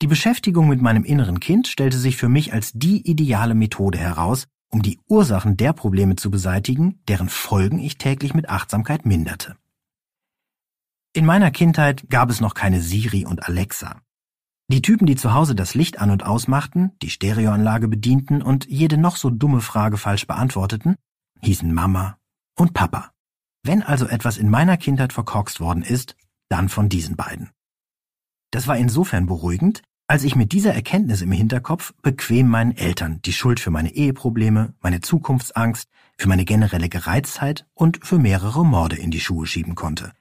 Die Beschäftigung mit meinem inneren Kind stellte sich für mich als die ideale Methode heraus, um die Ursachen der Probleme zu beseitigen, deren Folgen ich täglich mit Achtsamkeit minderte. In meiner Kindheit gab es noch keine Siri und Alexa. Die Typen, die zu Hause das Licht an und ausmachten, die Stereoanlage bedienten und jede noch so dumme Frage falsch beantworteten, hießen Mama und Papa. Wenn also etwas in meiner Kindheit verkorkst worden ist, dann von diesen beiden. Das war insofern beruhigend, als ich mit dieser Erkenntnis im Hinterkopf bequem meinen Eltern die Schuld für meine Eheprobleme, meine Zukunftsangst, für meine generelle Gereiztheit und für mehrere Morde in die Schuhe schieben konnte.